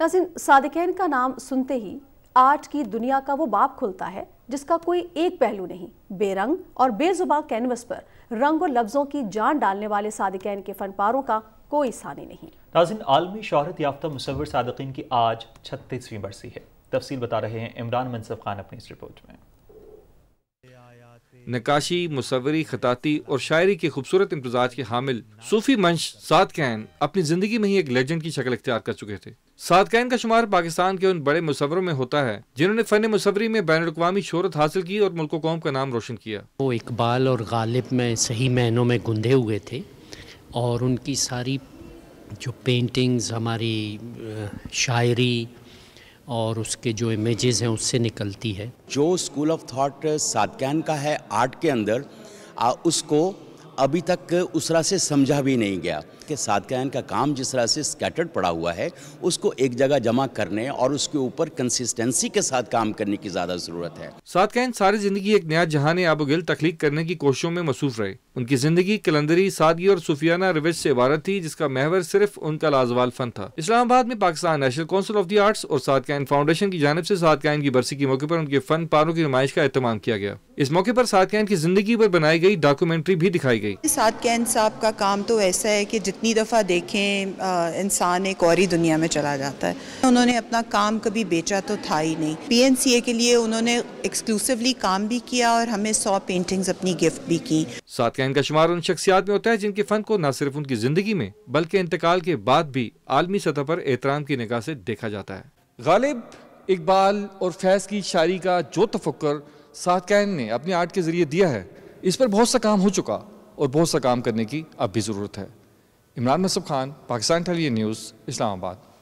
नाजिन सादिकैन का नाम सुनते ही आर्ट की दुनिया का वो बाप खुलता है जिसका कोई एक पहलू नहीं बेरंग और बेजुबा कैनवस पर रंग और लफ्ज़ों की जान डालने वाले सादिकैन के फनपारों का कोई सानी नहीं नाजिन आलमी शहरत याफ्ता मुसवर सादकिन की आज छत्तीसवीं बरसी है तफसील बता रहे हैं इमरान मनसफ खान अपनी इस रिपोर्ट में नकाशी मुसवरी खताती और शायरी के खूबसूरत इम्तजाज के हामिल सूफी मंश सात कैन अपनी ज़िंदगी में ही एक लेजेंड की शक्ल इख्तियार कर चुके थे सात कैन का शुमार पाकिस्तान के उन बड़े मुसवरों में होता है जिन्होंने फ़न मुसवरी में बैन अवी शहरत हासिल की और मुल्क कौम का नाम रोशन किया वो इकबाल और गालिब में सही महीनों में गुंधे हुए थे और उनकी सारी जो पेंटिंग्स हमारी शायरी और उसके जो इमेजेस हैं उससे निकलती है जो स्कूल ऑफ थॉट सादकैन का है आर्ट के अंदर आ, उसको अभी तक उस तरह से समझा भी नहीं गया कि सादकायन का काम जिस तरह से स्कैटर्ड पड़ा हुआ है उसको एक जगह जमा करने और उसके ऊपर कंसिस्टेंसी के साथ काम करने की ज़्यादा ज़रूरत है सादकायन सारी ज़िंदगी एक नया जहान आबोगिल तख्लीक करने की कोशिशों में मसूफ रहे उनकी ज़िंदगी कलंदरी सादगी और सूफियाना रविश से इबारत थी जिसका महवर सिर्फ उनका लाजवाल फन था इस्लामाबाद में Pakistan national council of the arts और सादकायन फाउंडेशन की जानब से सादकायन की बरसी के मौके पर उनके फन पारों की नुमाइश का अहतमाम किया गया इस मौके पर सादकायन की ज़िंदगी पर बनाई गई डॉक्यूमेंट्री भी दिखाई गई साद कैन साहब का काम तो ऐसा है कि जितनी दफ़ा देखें इंसान एक और ही दुनिया में चला जाता है उन्होंने अपना काम कभी बेचा तो था ही नहीं पी के लिए उन्होंने एक्सक्लूसिवली काम भी किया और हमें सौ पेंटिंग्स अपनी गिफ्ट भी की साद कैन का शुमार उन शख्सियात में होता है जिनके फन को न सिर्फ उनकी जिंदगी में बल्कि इंतकाल के बाद भी आलमी सतह पर एहतराम की निगाह से देखा जाता है गालिब इकबाल और फैज़ की शायरी का जो तफक्र कैन ने अपने आर्ट के ज़रिए दिया है इस पर बहुत सा काम हो चुका और बहुत सा काम करने की अब भी ज़रूरत है इमरान नसब खान पाकिस्तान टेली न्यूज़ इस्लामाबाद